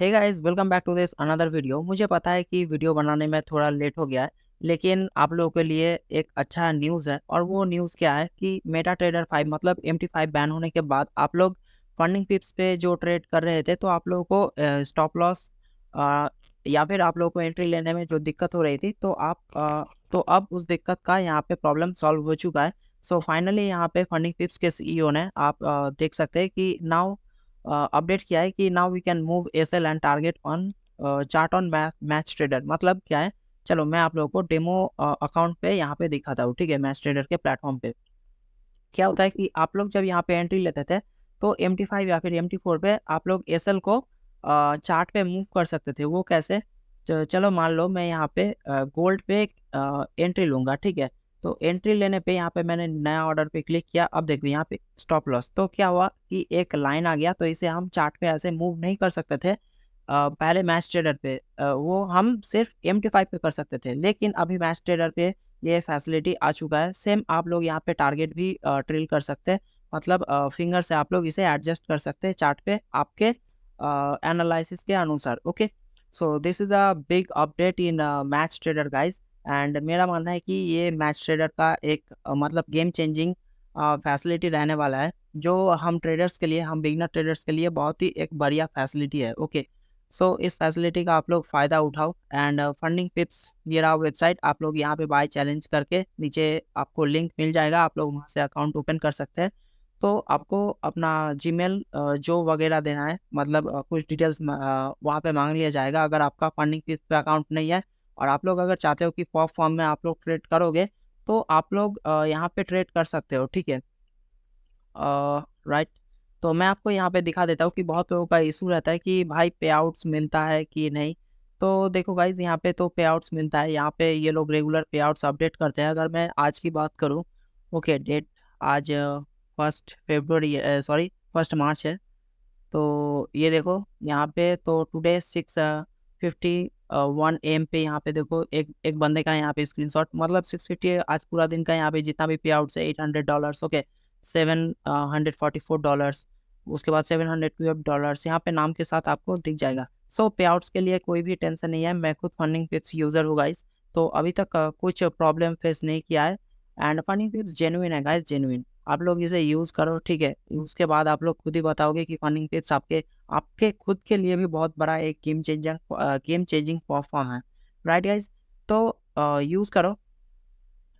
hey guys welcome back to this another video मुझे पता है कि वीडियो बनाने में थोड़ा लेट हो गया है लेकिन आप लोगों के लिए एक अच्छा न्यूज़ है और वो न्यूज़ क्या है कि मेटा ट्रेडर फाइव मतलब एम टी फाइव बैन होने के बाद आप लोग फंडिंग पिप्स पे जो ट्रेड कर रहे थे तो आप लोगों को स्टॉप लॉस या फिर आप लोगों को एंट्री लेने में जो दिक्कत हो रही थी तो आप आ, तो अब उस दिक्कत का यहाँ पे प्रॉब्लम सॉल्व हो चुका है सो फाइनली यहाँ पे फंडिंग पिप्स के सी e ने आप आ, देख सकते हैं कि नाउ अपडेट किया है कि now we can move S L and target on chart on Match Trader मतलब क्या है चलो मैं आप लोगों को डेमो अकाउंट पे यहाँ पे दिखाता हूँ ठीक है मैच ट्रेडर के प्लेटफॉर्म पे क्या होता है कि आप लोग जब यहाँ पे एंट्री लेते थे तो एम टी फाइव या फिर एम टी फोर पे आप लोग एस एल को चार्ट पे मूव कर सकते थे वो कैसे चलो मान लो मैं यहाँ पे गोल्ड पे एंट्री लूँगा ठीक है तो एंट्री लेने पे यहाँ पे मैंने नया ऑर्डर पे क्लिक किया अब देखो यहाँ पे स्टॉप लॉस तो क्या हुआ कि एक लाइन आ गया तो इसे हम चार्ट पे ऐसे मूव नहीं कर सकते थे पहले मैच ट्रेडर पे वो हम सिर्फ एम टी फाइव पे कर सकते थे लेकिन अभी मैच ट्रेडर पे ये फैसिलिटी आ चुका है सेम आप लोग यहाँ पे टारगेट भी ट्रिल कर सकते हैं मतलब फिंगर से आप लोग इसे एडजस्ट कर सकते हैं चार्ट पे आपके एनालिसिस के अनुसार okay so this is a big update in Match Trader guys and मेरा मानना है कि ये मैच ट्रेडर का एक मतलब गेम चेंजिंग फैसिलिटी रहने वाला है जो हम ट्रेडर्स के लिए हम बिगनर ट्रेडर्स के लिए बहुत ही एक बढ़िया फैसिलिटी है ओके सो so, इस फैसिलिटी का आप लोग फ़ायदा उठाओ एंड फंडिंग टिप्स ये रहा वेबसाइट आप लोग यहाँ पे बाय चैलेंज करके नीचे आपको लिंक मिल जाएगा आप लोग वहाँ से अकाउंट ओपन कर सकते हैं तो आपको अपना जी जो वगैरह देना है मतलब कुछ डिटेल्स वहाँ पे मांग लिया जाएगा अगर आपका फंडिंग पिप्स पे अकाउंट नहीं है और आप लोग अगर चाहते हो कि पॉप फॉर्म में आप लोग ट्रेड करोगे तो आप लोग यहाँ पे ट्रेड कर सकते हो ठीक है राइट तो मैं आपको यहाँ पे दिखा देता हूँ कि बहुत लोगों का इशू रहता है कि भाई पे आउट्स मिलता है कि नहीं तो देखो गाइज यहाँ पे तो पे आउट्स मिलता है यहाँ पे ये लोग रेगुलर पे आउट्स अपडेट करते हैं अगर मैं आज की बात करूँ ओके डेट आज first February sorry first March है तो ये देखो यहाँ पे तो today six fifty one M पे यहाँ पे देखो एक एक बंदे का यहाँ पे स्क्रीनशॉट मतलब सिक्स फिफ्टी आज पूरा दिन का यहाँ पे जितना भी पे आउट है eight hundred dollars okay seven hundred forty four dollars उसके बाद सेवन हंड्रेड ट्वेल्व डॉलर्स यहाँ पे नाम के साथ आपको दिख जाएगा सो so, पे आउट्स के लिए कोई भी टेंशन नहीं है मैं खुद फंडिंग पिप्स यूज़र हूँ गाइज तो अभी तक कुछ प्रॉब्लम फेस नहीं किया है एंड फंडिंग पिप्स जेनुइन है गाइज जेनुइन आप लोग इसे यूज़ करो ठीक है उसके बाद आप लोग खुद ही बताओगे कि फनिंग टिप्स आपके आपके खुद के लिए भी बहुत बड़ा एक game changer game changing platform है राइट गाइज तो यूज़ करो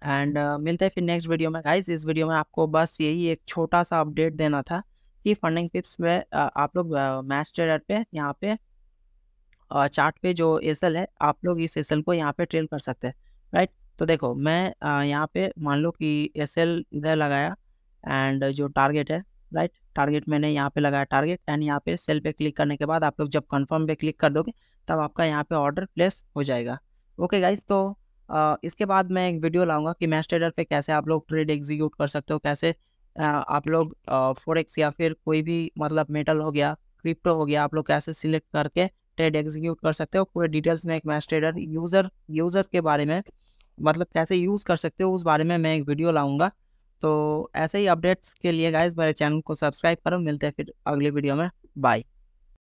एंड uh, मिलते हैं फिर नेक्स्ट वीडियो में गाइज इस वीडियो में आपको बस यही एक छोटा सा अपडेट देना था कि फंडिंग टिप्स में आप लोग मैच ट्रेडर पे यहाँ पे चार्ट पे जो एसएल है आप लोग इस एसएल को यहाँ पे ट्रेल कर सकते हैं राइट तो देखो मैं यहाँ पे मान लो कि एसएल इधर लगाया एंड जो टारगेट है राइट टारगेट मैंने यहाँ पे लगाया टारगेट एंड यहाँ पे सेल पे क्लिक करने के बाद आप लोग जब कंफर्म पे क्लिक कर दोगे तब आपका यहाँ पे ऑर्डर प्लेस हो जाएगा ओके गाइज तो आ, इसके बाद मैं एक वीडियो लाऊंगा कि मैच ट्रेडर पे कैसे आप लोग ट्रेड एग्जीक्यूट कर सकते हो कैसे आ, आप लोग फोरेक्स या फिर कोई भी मतलब मेटल हो गया क्रिप्टो हो गया आप लोग कैसे सिलेक्ट करके ट्रेड एग्जीक्यूट कर सकते हो पूरे डिटेल्स में एक मैच ट्रेडर यूज़र यूज़र के बारे में मतलब कैसे यूज़ कर सकते हो उस बारे में मैं एक वीडियो लाऊंगा तो ऐसे ही अपडेट्स के लिए गाइज मेरे चैनल को सब्सक्राइब करो मिलते हैं फिर अगले वीडियो में बाय